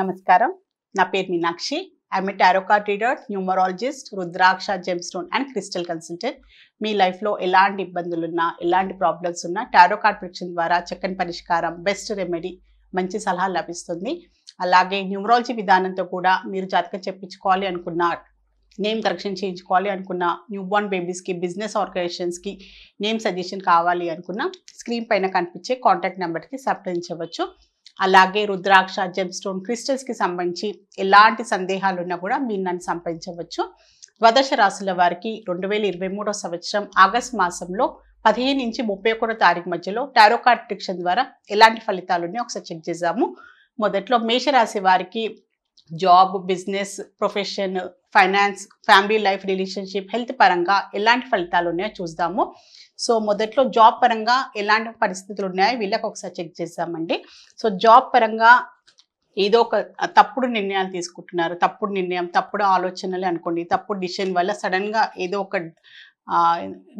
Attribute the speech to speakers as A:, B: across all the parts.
A: నమస్కారం నా పేరు Meenakshi I'm tarot card reader numerologist rudraksha gemstone and crystal consultant మీ లైఫ్లో ఎలాంటి ఇబ్బందులు ఉన్నా ఎలాంటి ప్రాబ్లమ్స్ ఉన్నా టారోకార్డ్ ప్రిడిక్షన్ ద్వారా చక్కని పరిష్కారం బెస్ట్ రెమెడీ మంచి సలహా లభిస్తుంది అలాగే న్యూమరాలజీ విధానంతో కూడా మీరు జాతకం చెప్పించుకోవాలి అనుకున్న నేమ్ కరెక్షన్ చేయించుకోవాలి అనుకున్న న్యూబార్న్ బేబీస్కి బిజినెస్ ఆర్గనైజేషన్స్కి నేమ్ సజెషన్ కావాలి అనుకున్న స్క్రీన్ పైన కనిపించే కాంటాక్ట్ నెంబర్కి సంప్రదించవచ్చు అలాగే రుద్రాక్ష జెమ్ స్టోన్ క్రిస్టల్స్కి సంబంధించి ఎలాంటి సందేహాలు ఉన్నా కూడా మీరు నన్ను సంపాదించవచ్చు ద్వాదశ రాశుల వారికి రెండు వేల ఇరవై మూడో సంవత్సరం ఆగస్ట్ మాసంలో పదిహేను నుంచి ముప్పై ఒకటో తారీఖు మధ్యలో టారోకార్ట్ డిక్షన్ ద్వారా ఎలాంటి ఫలితాలు ఉన్నాయో ఒకసారి చెక్ చేద్దాము మొదట్లో మేషరాశి వారికి job business profession finance family life relationship health పరంగా ఎలాంటి ఫలితాలు ఉన్నాయో చూద్దాము సో మొదట్లో జాబ్ పరంగా ఎలాంటి పరిస్థితులు ఉన్నాయో వీళ్ళకి ఒకసారి చెక్ చేద్దామండి సో జాబ్ పరంగా ఏదో ఒక తప్పుడు నిర్ణయాలు తీసుకుంటున్నారు తప్పుడు నిర్ణయం తప్పుడు ఆలోచనలు అనుకోండి తప్పుడు డిసిషన్ వల్ల సడన్గా ఏదో ఒక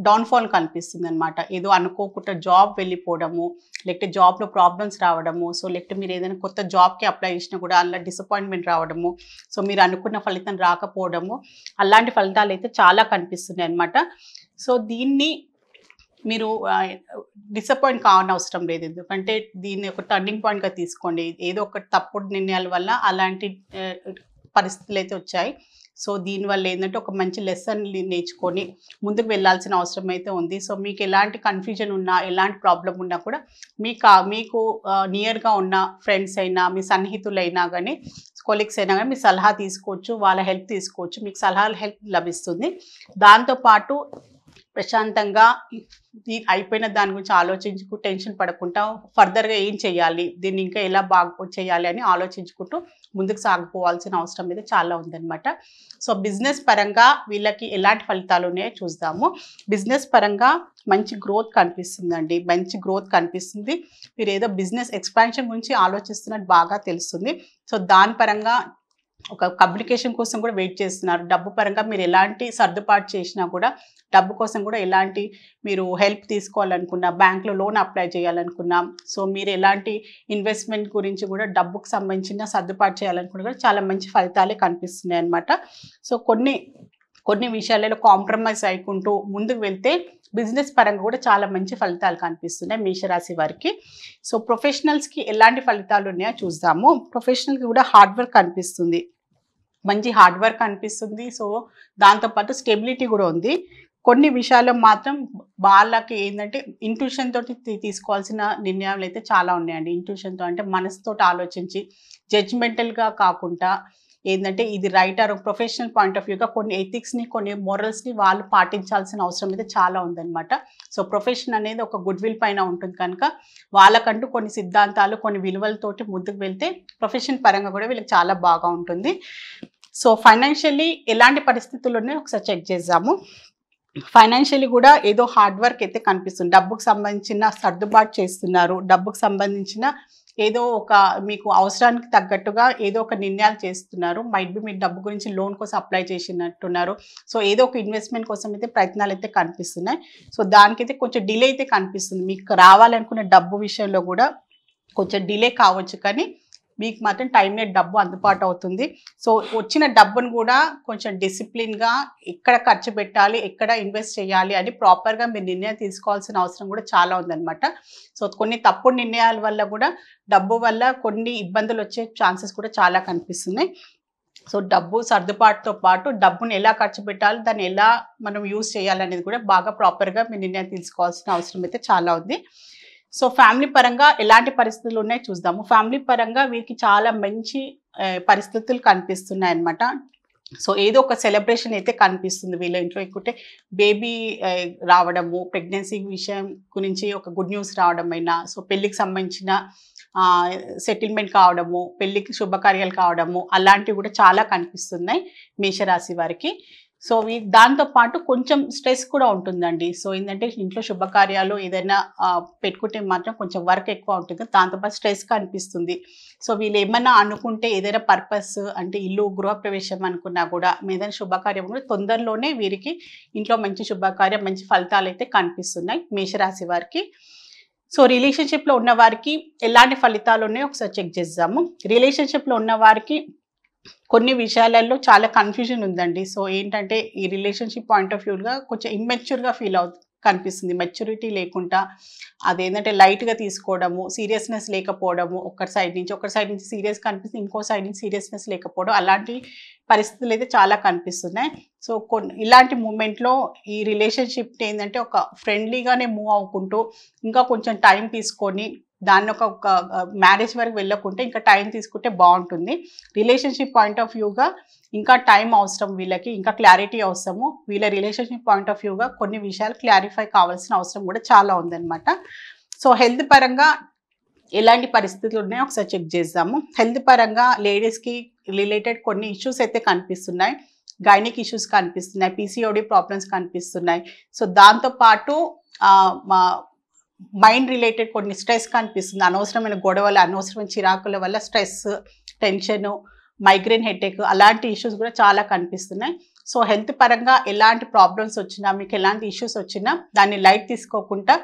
A: డౌన్ఫాల్ కనిపిస్తుంది అనమాట ఏదో అనుకోకుండా జాబ్ వెళ్ళిపోవడము లేకపోతే జాబ్లో ప్రాబ్లమ్స్ రావడము సో లేకపోతే మీరు ఏదైనా కొత్త జాబ్కి అప్లై చేసినా కూడా అలా డిసప్పాయింట్మెంట్ రావడము సో మీరు అనుకున్న ఫలితం రాకపోవడము అలాంటి ఫలితాలు అయితే చాలా కనిపిస్తున్నాయి అనమాట సో దీన్ని మీరు డిసప్పాయింట్ కావని అవసరం లేదు ఎందుకంటే దీన్ని ఒక టర్నింగ్ పాయింట్గా తీసుకోండి ఏదో ఒక తప్పుడు నిర్ణయాల వల్ల అలాంటి పరిస్థితులు అయితే వచ్చాయి సో దీనివల్ల ఏంటంటే ఒక మంచి లెసన్ నేర్చుకొని ముందుకు వెళ్ళాల్సిన అవసరం అయితే ఉంది సో మీకు ఎలాంటి కన్ఫ్యూజన్ ఉన్నా ఎలాంటి ప్రాబ్లం ఉన్నా కూడా మీకు మీకు నియర్గా ఉన్న ఫ్రెండ్స్ అయినా మీ సన్నిహితులైనా కానీ కొలీగ్స్ అయినా కానీ మీ సలహా తీసుకోవచ్చు వాళ్ళ హెల్ప్ తీసుకోవచ్చు మీకు సలహా హెల్ప్ లభిస్తుంది దాంతోపాటు ప్రశాంతంగా అయిపోయిన దాని గురించి ఆలోచించుకుంటూ టెన్షన్ పడకుండా ఫర్దర్గా ఏం చేయాలి దీన్ని ఇంకా ఎలా బాగు చేయాలి అని ఆలోచించుకుంటూ ముందుకు సాగిపోవాల్సిన అవసరం మీద చాలా ఉందన్నమాట సో బిజినెస్ పరంగా వీళ్ళకి ఎలాంటి ఫలితాలు ఉన్నాయో చూద్దాము బిజినెస్ పరంగా మంచి గ్రోత్ కనిపిస్తుందండి మంచి గ్రోత్ కనిపిస్తుంది మీరు ఏదో బిజినెస్ ఎక్స్పాన్షన్ గురించి ఆలోచిస్తున్నట్టు బాగా తెలుస్తుంది సో దాని పరంగా ఒక కమ్యూనికేషన్ కోసం కూడా వెయిట్ చేస్తున్నారు డబ్బు పరంగా మీరు ఎలాంటి సర్దుబాటు చేసినా కూడా డబ్బు కోసం కూడా ఎలాంటి మీరు హెల్ప్ తీసుకోవాలనుకున్నా బ్యాంక్లో లోన్ అప్లై చేయాలనుకున్నా సో మీరు ఎలాంటి ఇన్వెస్ట్మెంట్ గురించి కూడా డబ్బుకు సంబంధించిన సర్దుపాటు చేయాలనుకున్నా కూడా చాలా మంచి ఫలితాలే కనిపిస్తున్నాయి అనమాట సో కొన్ని కొన్ని విషయాలలో కాంప్రమైజ్ అయ్యకుంటూ ముందుకు వెళ్తే బిజినెస్ పరంగా కూడా చాలా మంచి ఫలితాలు కనిపిస్తున్నాయి మేషరాశి వారికి సో ప్రొఫెషనల్స్కి ఎలాంటి ఫలితాలు ఉన్నాయో చూద్దాము ప్రొఫెషనల్కి కూడా హార్డ్ వర్క్ కనిపిస్తుంది మంచి హార్డ్ వర్క్ అనిపిస్తుంది సో దాంతోపాటు స్టెబిలిటీ కూడా ఉంది కొన్ని విషయాల్లో మాత్రం వాళ్ళకి ఏంటంటే ఇంట్యూషన్ తోటి తీసుకోవాల్సిన నిర్ణయాలు అయితే చాలా ఉన్నాయండి ఇంట్యూషన్తో అంటే మనసుతో ఆలోచించి జడ్జ్మెంటల్గా కాకుండా ఏంటంటే ఇది రైటర్ ప్రొఫెషనల్ పాయింట్ ఆఫ్ వ్యూగా కొన్ని ఎథిక్స్ని కొన్ని మోరల్స్ని వాళ్ళు పాటించాల్సిన అవసరం అయితే చాలా ఉందన్నమాట సో ప్రొఫెషన్ అనేది ఒక గుడ్ విల్ పైన ఉంటుంది కనుక వాళ్ళకంటూ కొన్ని సిద్ధాంతాలు కొన్ని విలువలతోటి ముందుకు వెళ్తే ప్రొఫెషన్ పరంగా కూడా వీళ్ళకి చాలా బాగా ఉంటుంది సో ఫైనాన్షియల్లీ ఎలాంటి పరిస్థితులు ఉన్నాయో ఒకసారి చెక్ చేద్దాము ఫైనాన్షియలీ కూడా ఏదో హార్డ్ వర్క్ అయితే కనిపిస్తుంది డబ్బుకు సంబంధించిన సర్దుబాటు చేస్తున్నారు డబ్బుకు సంబంధించిన ఏదో ఒక మీకు అవసరానికి తగ్గట్టుగా ఏదో ఒక నిర్ణయాలు చేస్తున్నారు మైట్ బి మీరు డబ్బు గురించి లోన్ కోసం అప్లై చేసినట్టున్నారు సో ఏదో ఒక ఇన్వెస్ట్మెంట్ కోసం అయితే ప్రయత్నాలు అయితే కనిపిస్తున్నాయి సో దానికైతే కొంచెం డిలే అయితే కనిపిస్తుంది మీకు రావాలనుకున్న డబ్బు విషయంలో కూడా కొంచెం డిలే కావచ్చు కానీ మీకు మాత్రం టైంలో డబ్బు అందుబాటు అవుతుంది సో వచ్చిన డబ్బును కూడా కొంచెం డిసిప్లిన్గా ఎక్కడ ఖర్చు పెట్టాలి ఎక్కడ ఇన్వెస్ట్ చేయాలి అని ప్రాపర్గా మీరు నిర్ణయం తీసుకోవాల్సిన అవసరం కూడా చాలా ఉందన్నమాట సో కొన్ని తప్పుడు నిర్ణయాల వల్ల కూడా డబ్బు వల్ల కొన్ని ఇబ్బందులు వచ్చే ఛాన్సెస్ కూడా చాలా కనిపిస్తున్నాయి సో డబ్బు సర్దుబాటుతో పాటు డబ్బును ఎలా ఖర్చు పెట్టాలి దాన్ని ఎలా మనం యూజ్ చేయాలనేది కూడా బాగా ప్రాపర్గా మీరు నిర్ణయం తీసుకోవాల్సిన అవసరం అయితే చాలా ఉంది సో ఫ్యామిలీ పరంగా ఎలాంటి పరిస్థితులు ఉన్నాయి చూద్దాము ఫ్యామిలీ పరంగా వీరికి చాలా మంచి పరిస్థితులు కనిపిస్తున్నాయి అనమాట సో ఏదో ఒక సెలబ్రేషన్ అయితే కనిపిస్తుంది వీళ్ళ ఇంట్లో ఎక్కుంటే బేబీ రావడము ప్రెగ్నెన్సీ విషయం గురించి ఒక గుడ్ న్యూస్ రావడమైనా సో పెళ్ళికి సంబంధించిన సెటిల్మెంట్ కావడము పెళ్ళికి శుభకార్యాలు కావడము అలాంటివి కూడా చాలా కనిపిస్తున్నాయి మేషరాశి వారికి సో దాంతో పాటు కొంచెం స్ట్రెస్ కూడా ఉంటుందండి సో ఏంటంటే ఇంట్లో శుభకార్యాలు ఏదైనా పెట్టుకుంటే మాత్రం కొంచెం వర్క్ ఎక్కువ ఉంటుంది దాంతోపాటు స్ట్రెస్ కనిపిస్తుంది సో వీళ్ళు ఏమన్నా అనుకుంటే ఏదైనా పర్పస్ అంటే ఇల్లు గృహప్రవేశం అనుకున్నా కూడా ఏదైనా శుభకార్యం కూడా తొందరలోనే వీరికి ఇంట్లో మంచి శుభకార్యం మంచి ఫలితాలు అయితే కనిపిస్తున్నాయి మేషరాశి వారికి సో రిలేషన్షిప్లో ఉన్న వారికి ఎలాంటి ఫలితాలు ఉన్నాయో ఒకసారి చెక్ చేద్దాము రిలేషన్షిప్లో ఉన్న వారికి కొన్ని విషయాలలో చాలా కన్ఫ్యూజన్ ఉందండి సో ఏంటంటే ఈ రిలేషన్షిప్ పాయింట్ ఆఫ్ వ్యూగా కొంచెం ఇమ్మెచ్యూర్గా ఫీల్ అవుతుంది కనిపిస్తుంది మెచ్యూరిటీ లేకుండా అదేంటంటే లైట్గా తీసుకోవడము సీరియస్నెస్ లేకపోవడము ఒక సైడ్ నుంచి ఒక సైడ్ నుంచి సీరియస్ కనిపిస్తుంది ఇంకో సైడ్ నుంచి సీరియస్నెస్ లేకపోవడం అలాంటి పరిస్థితులు అయితే చాలా కనిపిస్తున్నాయి సో కొన్ని ఇలాంటి మూమెంట్లో ఈ రిలేషన్షిప్ ఏంటంటే ఒక ఫ్రెండ్లీగానే మూవ్ అవ్వుకుంటూ ఇంకా కొంచెం టైం తీసుకొని దాన్ని ఒక మ్యారేజ్ వరకు వెళ్ళకుంటే ఇంకా టైం తీసుకుంటే బాగుంటుంది రిలేషన్షిప్ పాయింట్ ఆఫ్ వ్యూగా ఇంకా టైం అవసరం వీళ్ళకి ఇంకా క్లారిటీ అవసరము వీళ్ళ రిలేషన్షిప్ పాయింట్ ఆఫ్ వ్యూగా కొన్ని విషయాలు క్లారిఫై కావాల్సిన అవసరం కూడా చాలా ఉందన్నమాట సో హెల్త్ పరంగా ఎలాంటి పరిస్థితులు ఉన్నాయో ఒకసారి చెక్ చేద్దాము హెల్త్ పరంగా లేడీస్కి రిలేటెడ్ కొన్ని ఇష్యూస్ అయితే కనిపిస్తున్నాయి గైనిక్ ఇష్యూస్ కనిపిస్తున్నాయి పీసీఓడి ప్రాబ్లమ్స్ కనిపిస్తున్నాయి సో దాంతోపాటు మా మైండ్ రిలేటెడ్ కొన్ని స్ట్రెస్ కనిపిస్తుంది అనవసరమైన గొడవలు అనవసరమైన చిరాకుల వల్ల స్ట్రెస్ టెన్షన్ మైగ్రేన్ హెడేక్ అలాంటి ఇష్యూస్ కూడా చాలా కనిపిస్తున్నాయి సో హెల్త్ పరంగా ఎలాంటి ప్రాబ్లమ్స్ వచ్చినా మీకు ఎలాంటి ఇష్యూస్ వచ్చినా దాన్ని లైట్ తీసుకోకుండా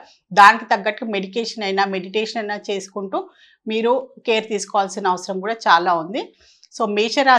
A: దానికి తగ్గట్టు మెడికేషన్ అయినా మెడిటేషన్ అయినా చేసుకుంటూ మీరు కేర్ తీసుకోవాల్సిన అవసరం కూడా చాలా ఉంది సో మేషరాశి